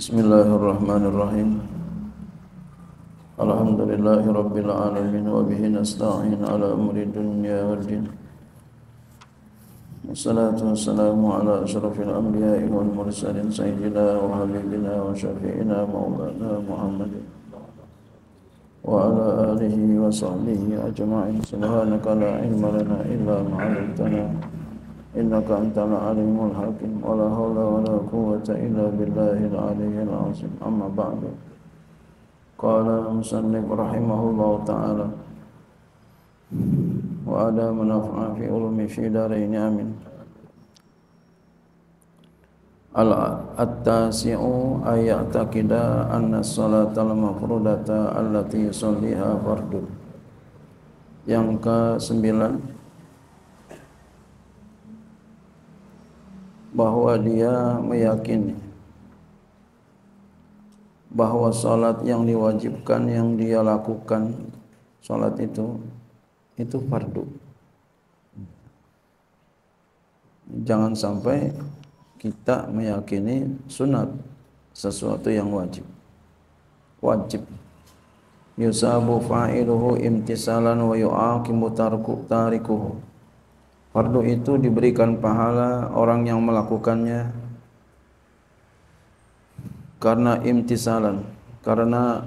بسم الله الرحمن الرحيم الحمد لله رب العالمين وبه نستعين على أمر الدنيا والدين والصلاة والسلام على أشرف الأنبياء والمرسلين سيدنا وحبيبنا وشفيعنا مولانا محمد وعلى آله وصحبه أجمعين سبحانك لا علم لنا إلا ما علمتنا Inna innaka antal alimul hakim wala hawla wala quwwata illa billahil aliyyil azim amma ba'du qala musannif rahimahullahu ta'ala wa ada manafa'a fi ulumi fi darain amin al attasi'u ayataqida anna salatal mafrudata allati yusalliha fardun yang ke sembilan 9 bahwa dia meyakini bahwa salat yang diwajibkan yang dia lakukan salat itu itu fardu jangan sampai kita meyakini sunat sesuatu yang wajib wajib yusabu fa'iluhu imtisalan wa yu'aqimu tarikuhu tariku. Fardu itu diberikan pahala orang yang melakukannya karena imtisalan, karena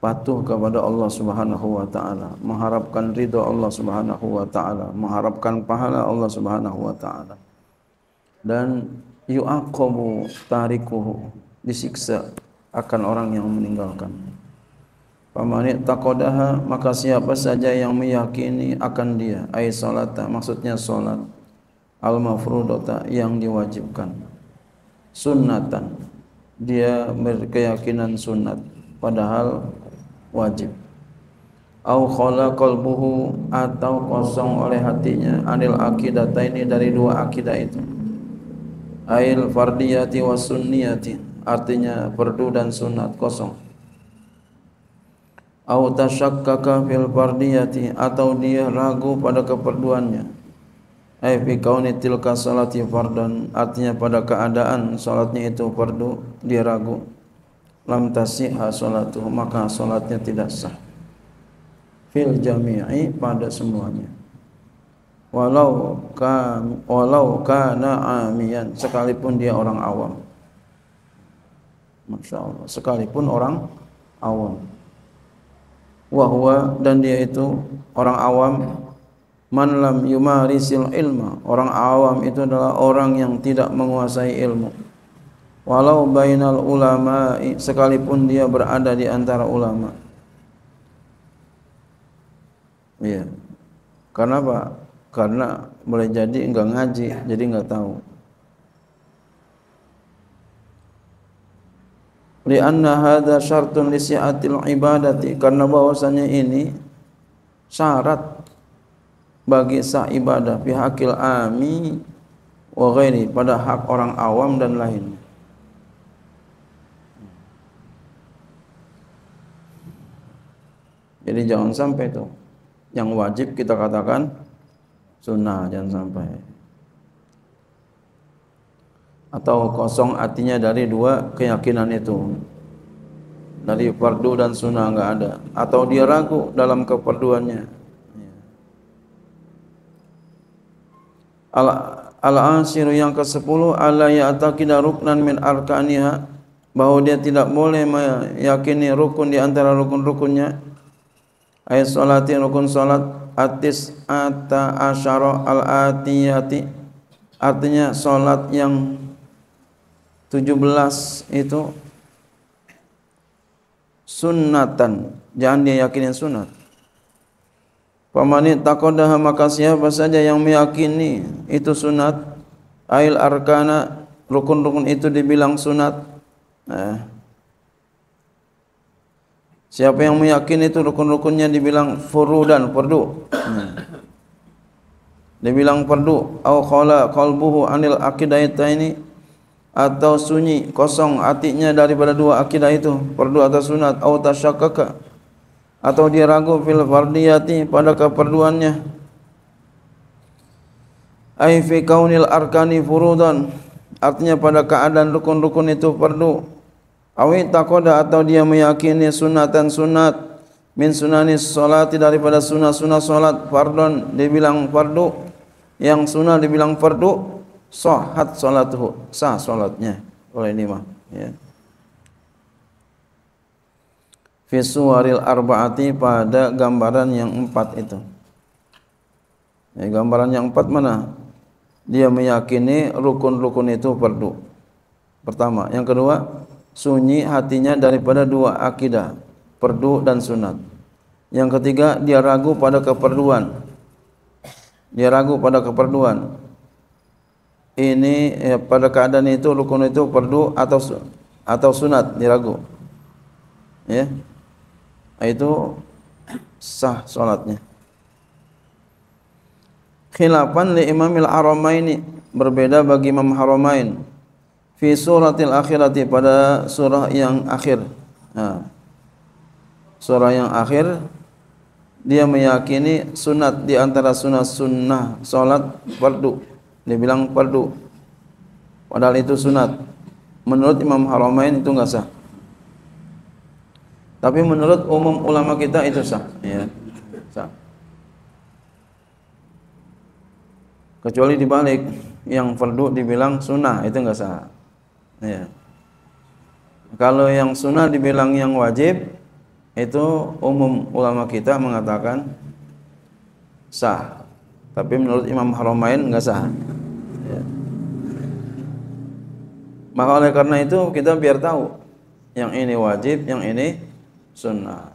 patuh kepada Allah Subhanahu wa taala, mengharapkan ridha Allah Subhanahu wa taala, mengharapkan pahala Allah Subhanahu wa taala. Dan yu'aqabu tarikuhu disiksa akan orang yang meninggalkannya. Pamanit takodaha maka siapa saja yang meyakini akan dia ayat salat maksudnya salat al mafrudota yang diwajibkan sunnatan dia berkeyakinan sunnat padahal wajib au khala qalbuhu atau kosong oleh hatinya anil akidata ini dari dua akidah itu ail fardiyati wasunniyati artinya perdu dan sunat kosong au tasakkaka fil fardiyati atau dia ragu pada keperduannya ai fi kauni tilka salati fardan artinya pada keadaan salatnya itu fardu dia ragu lam tasihha salatu maka salatnya tidak sah fil jami'i pada semuanya walau kan walau kana amiyan sekalipun dia orang awam masyaallah sekalipun orang awam wahwa dan dia itu orang awam man lam yumarisil ilma orang awam itu adalah orang yang tidak menguasai ilmu walau bainal ulama sekalipun dia berada di antara ulama Iya, karena apa karena boleh jadi enggak ngaji jadi enggak tahu li anna hadza syartun li si'atil ibadati karena bahwasannya ini syarat bagi sah ibadah pihakil ami wa ghairi pada hak orang awam dan lain jadi jangan sampai itu yang wajib kita katakan sunnah jangan sampai atau kosong artinya dari dua keyakinan itu dari perdu dan sunnah enggak ada atau dia ragu dalam keperduannya ala ala asiru yang ke-10 ala ya taqida ruknan min arkaniha bahwa dia tidak boleh meyakini rukun di antara rukun-rukunnya ayat salat rukun salat atis ata asyara al atiyati artinya salat yang 17 itu sunnatan jangan dia yakinin sunat pamani taqadah maka siapa saja yang meyakini itu sunat ail arkana rukun-rukun itu dibilang sunat eh. siapa yang meyakini itu rukun-rukunnya dibilang furu dan perdu eh. dibilang perdu au qala qalbuhu anil aqidaita ini atau sunyi kosong artinya daripada dua akidah itu perdu atas sunat atau tasyakkaka atau dia ragu fil fardiyati pada keperduannya ai fi kaunil arkani furudan artinya pada keadaan rukun-rukun itu perdu awi taqada atau dia meyakini sunatan sunat min sunani salat daripada sunah-sunah salat fardun dibilang fardu yang sunah dibilang fardu sahat salatuhu sah salatnya oleh ini mah ya fi suwaril arbaati pada gambaran yang empat itu ya, gambaran yang empat mana dia meyakini rukun-rukun itu perdu pertama yang kedua sunyi hatinya daripada dua akidah perdu dan sunat yang ketiga dia ragu pada keperduan dia ragu pada keperduan ini ya, pada keadaan itu rukun itu perdu atau atau sunat diragu ya itu sah solatnya khilafan li imamil haramaini berbeda bagi imam haramain fi suratil akhirati pada surah yang akhir nah, ha. surah yang akhir dia meyakini sunat di antara sunat sunnah solat perdu Dia bilang perdu. Padahal itu sunat. Menurut Imam Haramain itu enggak sah. Tapi menurut umum ulama kita itu sah, ya. Sah. Kecuali dibalik yang perdu dibilang sunnah itu enggak sah. Ya. Kalau yang sunnah dibilang yang wajib itu umum ulama kita mengatakan sah. Tapi menurut Imam Haramain enggak sah. Maka oleh karena itu kita biar tahu yang ini wajib, yang ini sunnah.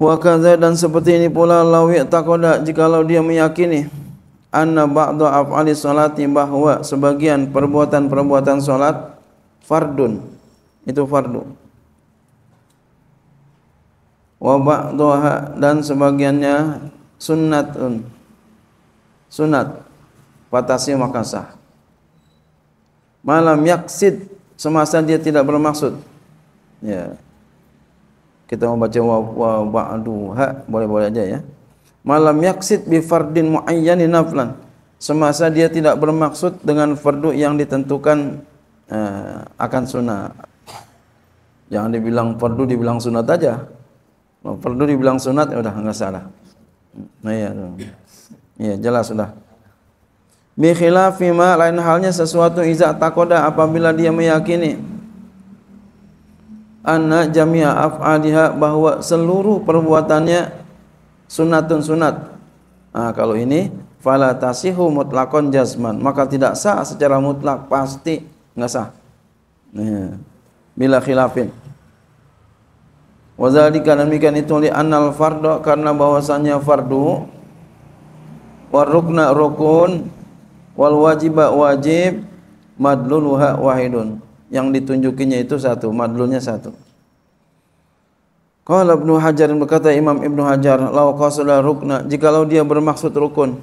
Wa dan seperti ini pula lawi takoda jika jikalau dia meyakini anna ba'dha af'ali salati bahwa sebagian perbuatan-perbuatan salat fardun itu fardu wa ba'dha dan sebagiannya sunnatun sunat fatasi makasah malam yaksid semasa dia tidak bermaksud ya kita mau baca wa wa ba'du ha boleh-boleh aja ya malam yaksid bi fardin muayyanin naflan semasa dia tidak bermaksud dengan fardu yang ditentukan eh, akan sunnah jangan dibilang fardu dibilang sunat aja kalau fardu dibilang sunat ya udah enggak salah hmm, nah ya iya jelas sudah Bikhila fima lain halnya sesuatu iza takoda apabila dia meyakini Anna jamia af'adiha bahwa seluruh perbuatannya sunatun sunat Nah ha, kalau ini Fala tasihu mutlakon jazman Maka tidak sah secara mutlak pasti enggak sah Bila khilafin Wazalika dan mikan itu li annal fardu karena bahwasannya fardu warukna rukun wal wajiba wajib madluluha wahidun yang ditunjukinya itu satu madlulnya satu qala ibnu hajar berkata imam ibnu hajar law qasala rukna jikalau dia bermaksud rukun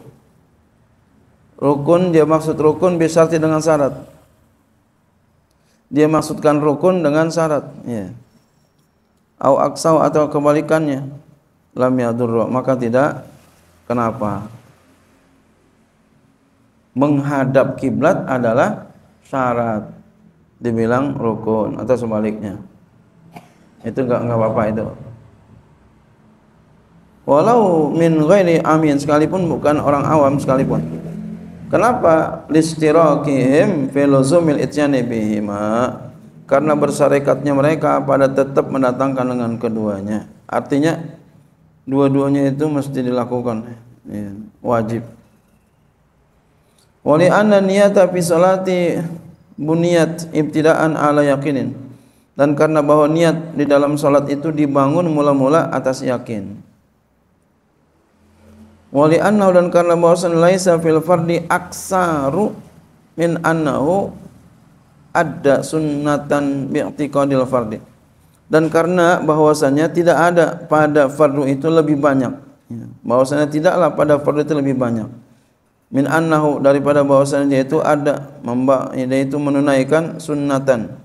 rukun dia maksud rukun bisa dengan syarat dia maksudkan rukun dengan syarat ya au aksau atau kebalikannya lam yadurra maka tidak kenapa menghadap kiblat adalah syarat dibilang rukun atau sebaliknya itu enggak enggak apa-apa itu walau min ghairi amin sekalipun bukan orang awam sekalipun kenapa listirakihim filozumil itsyani bihima karena bersarekatnya mereka pada tetap mendatangkan dengan keduanya artinya dua-duanya itu mesti dilakukan iya, wajib Wali anna niyata fi salati buniyat ibtidaan ala yakinin. Dan karena bahwa niat di dalam salat itu dibangun mula-mula atas yakin. Wali anna dan karena bahwa san laisa fil fardi aksaru min annahu ada sunnatan bi'tiqadil fardi. Dan karena bahwasannya tidak ada pada fardu itu lebih banyak. Ya. Bahwasannya tidaklah pada fardu itu lebih banyak min annahu daripada bahwasanya dia itu ada memba dia itu menunaikan sunnatan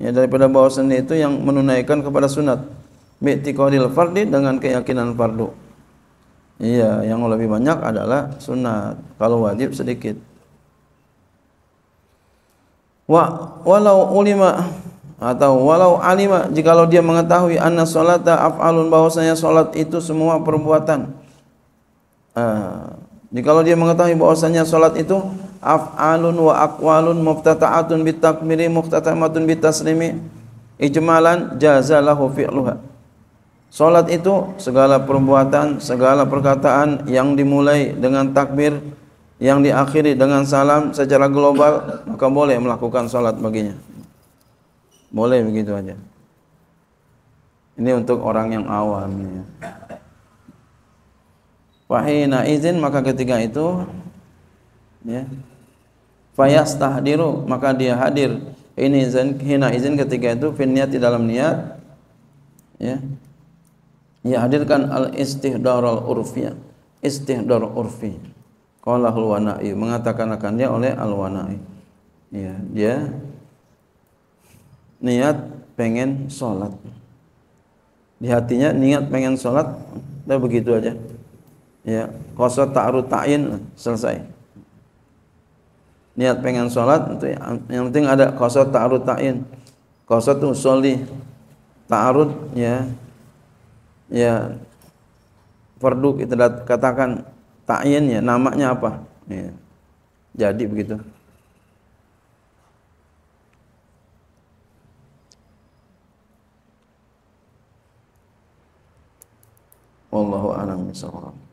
ya daripada bahwasanya itu yang menunaikan kepada sunat mi'tiqadil fardi dengan keyakinan fardu iya yang lebih banyak adalah sunat kalau wajib sedikit wa walau ulima atau walau alima kalau dia mengetahui anna salata af'alun bahwasanya salat itu semua perbuatan ah, jadi kalau dia mengetahui bahwasanya salat itu af'alun wa aqwalun muftata'atun bitakmiri muftata'atun bitaslimi ijmalan jazalahu fi'luha. Salat itu segala perbuatan, segala perkataan yang dimulai dengan takbir yang diakhiri dengan salam secara global maka boleh melakukan salat baginya. Boleh begitu aja. Ini untuk orang yang awam ya. Fahina izin maka ketika itu ya fayas tahdiru maka dia hadir ini izin hina izin ketika itu finniat di dalam niat ya ya hadirkan al istihdar al urfiyah istihdar urfi qala al wanai mengatakan akan dia oleh al wanai ya dia niat pengen sholat di hatinya niat pengen sholat udah begitu aja ya kosot ta'arud ta'in selesai niat pengen sholat itu yang penting ada kosot ta'arud ta'in kosot tuh soli ta'arud ya ya perdu kita katakan ta'in ya namanya apa ya. jadi begitu Wallahu أعلم